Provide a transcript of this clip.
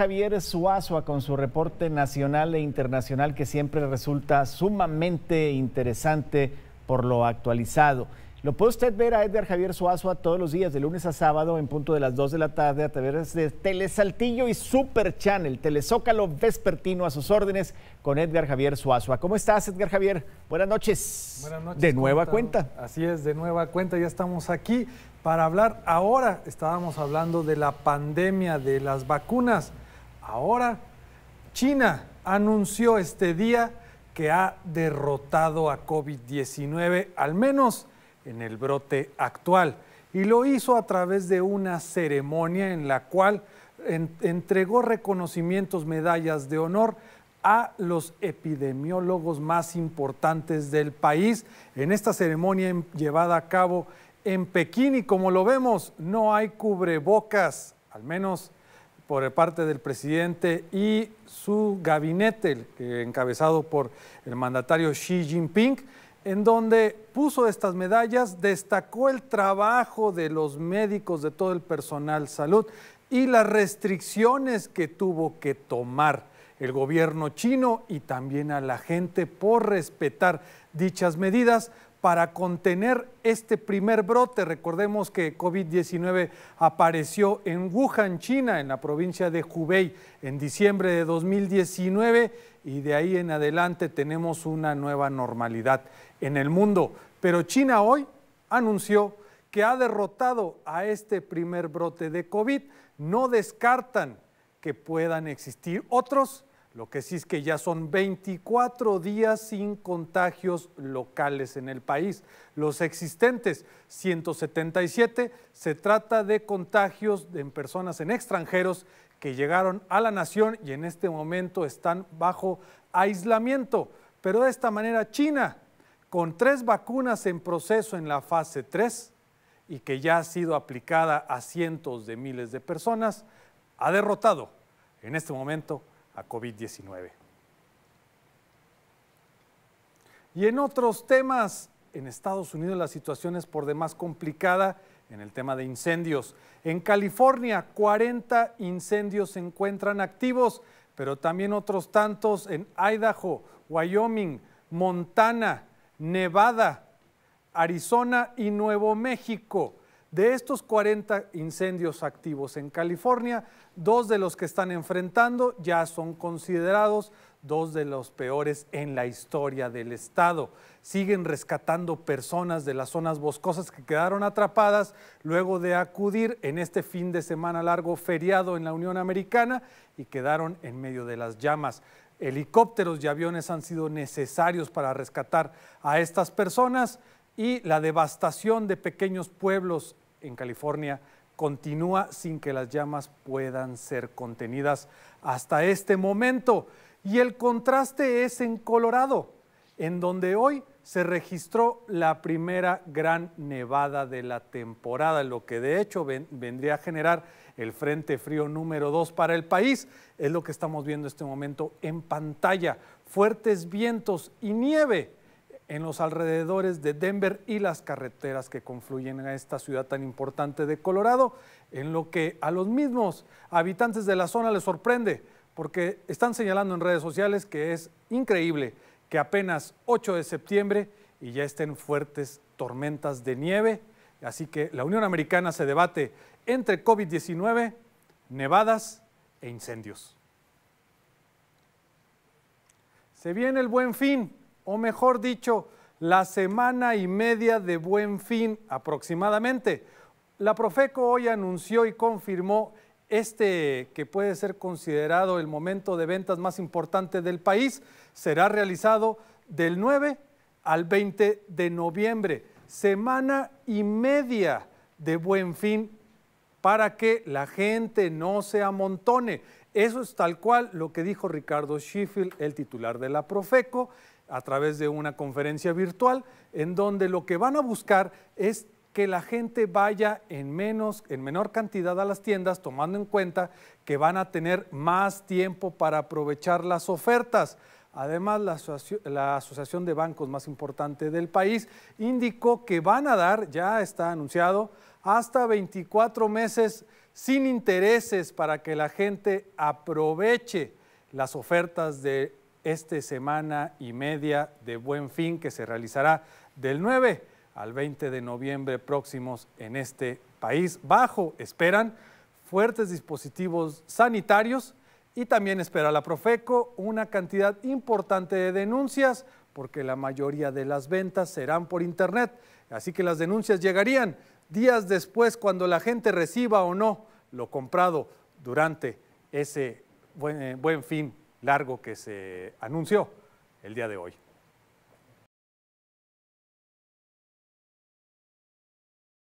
Javier Suazua con su reporte nacional e internacional que siempre resulta sumamente interesante por lo actualizado. Lo puede usted ver a Edgar Javier Suazua todos los días, de lunes a sábado, en punto de las 2 de la tarde, a través de Telesaltillo y Super Channel, Telezócalo Vespertino a sus órdenes con Edgar Javier Suazua. ¿Cómo estás, Edgar Javier? Buenas noches. Buenas noches. De nueva cuenta. cuenta. Así es, de nueva cuenta, ya estamos aquí para hablar. Ahora estábamos hablando de la pandemia, de las vacunas Ahora, China anunció este día que ha derrotado a COVID-19, al menos en el brote actual, y lo hizo a través de una ceremonia en la cual entregó reconocimientos, medallas de honor a los epidemiólogos más importantes del país en esta ceremonia llevada a cabo en Pekín y como lo vemos no hay cubrebocas, al menos por parte del presidente y su gabinete, encabezado por el mandatario Xi Jinping, en donde puso estas medallas, destacó el trabajo de los médicos, de todo el personal salud y las restricciones que tuvo que tomar el gobierno chino y también a la gente por respetar dichas medidas para contener este primer brote. Recordemos que COVID-19 apareció en Wuhan, China, en la provincia de Hubei, en diciembre de 2019 y de ahí en adelante tenemos una nueva normalidad en el mundo. Pero China hoy anunció que ha derrotado a este primer brote de COVID. No descartan que puedan existir otros lo que sí es que ya son 24 días sin contagios locales en el país. Los existentes, 177, se trata de contagios en personas en extranjeros que llegaron a la nación y en este momento están bajo aislamiento. Pero de esta manera China, con tres vacunas en proceso en la fase 3 y que ya ha sido aplicada a cientos de miles de personas, ha derrotado en este momento COVID-19. Y en otros temas, en Estados Unidos la situación es por demás complicada en el tema de incendios. En California, 40 incendios se encuentran activos, pero también otros tantos en Idaho, Wyoming, Montana, Nevada, Arizona y Nuevo México. De estos 40 incendios activos en California, dos de los que están enfrentando ya son considerados dos de los peores en la historia del estado. Siguen rescatando personas de las zonas boscosas que quedaron atrapadas luego de acudir en este fin de semana largo feriado en la Unión Americana y quedaron en medio de las llamas. Helicópteros y aviones han sido necesarios para rescatar a estas personas y la devastación de pequeños pueblos en California continúa sin que las llamas puedan ser contenidas hasta este momento. Y el contraste es en Colorado, en donde hoy se registró la primera gran nevada de la temporada, lo que de hecho vendría a generar el Frente Frío número 2 para el país. Es lo que estamos viendo este momento en pantalla. Fuertes vientos y nieve en los alrededores de Denver y las carreteras que confluyen a esta ciudad tan importante de Colorado, en lo que a los mismos habitantes de la zona les sorprende, porque están señalando en redes sociales que es increíble que apenas 8 de septiembre y ya estén fuertes tormentas de nieve, así que la Unión Americana se debate entre COVID-19, nevadas e incendios. Se viene el buen fin, o mejor dicho, la semana y media de buen fin aproximadamente. La Profeco hoy anunció y confirmó este que puede ser considerado el momento de ventas más importante del país. Será realizado del 9 al 20 de noviembre, semana y media de buen fin para que la gente no se amontone. Eso es tal cual lo que dijo Ricardo Schiffel, el titular de la Profeco, a través de una conferencia virtual en donde lo que van a buscar es que la gente vaya en menos en menor cantidad a las tiendas tomando en cuenta que van a tener más tiempo para aprovechar las ofertas. Además, la, la, asociación de bancos más importante del país indicó que van a dar, ya está anunciado, hasta 24 meses sin intereses para que la gente aproveche las ofertas de este semana y media de Buen Fin que se realizará del 9 al 20 de noviembre próximos en este país. Bajo esperan fuertes dispositivos sanitarios y también espera la Profeco una cantidad importante de denuncias porque la mayoría de las ventas serán por Internet. Así que las denuncias llegarían días después cuando la gente reciba o no lo comprado durante ese buen, eh, buen fin largo que se anunció el día de hoy.